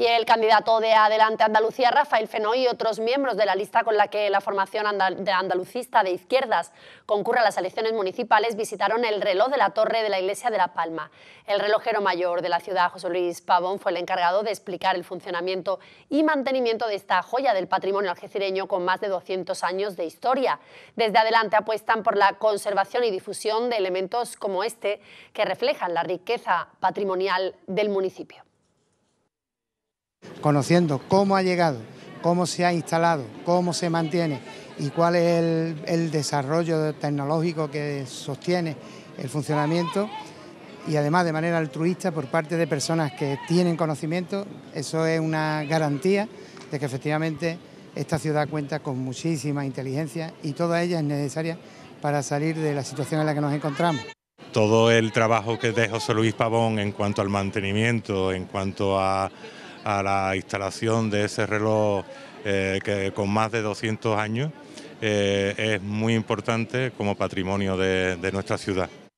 y el candidato de Adelante Andalucía, Rafael Fenó, y otros miembros de la lista con la que la formación andalucista de izquierdas concurre a las elecciones municipales, visitaron el reloj de la torre de la Iglesia de La Palma. El relojero mayor de la ciudad, José Luis Pavón, fue el encargado de explicar el funcionamiento y mantenimiento de esta joya del patrimonio algecireño con más de 200 años de historia. Desde Adelante apuestan por la conservación y difusión de elementos como este que reflejan la riqueza patrimonial del municipio. Conociendo cómo ha llegado, cómo se ha instalado, cómo se mantiene y cuál es el, desarrollo tecnológico que sostiene el funcionamiento y además de manera altruista por parte de personas que tienen conocimiento, eso es una garantía de que efectivamente esta ciudad cuenta con muchísima inteligencia y toda ella es necesaria para salir de la situación en la que nos encontramos. Todo el trabajo que de José Luis Pavón en cuanto al mantenimiento, en cuanto a a la instalación de ese reloj eh, que con más de 200 años eh, es muy importante como patrimonio de nuestra ciudad.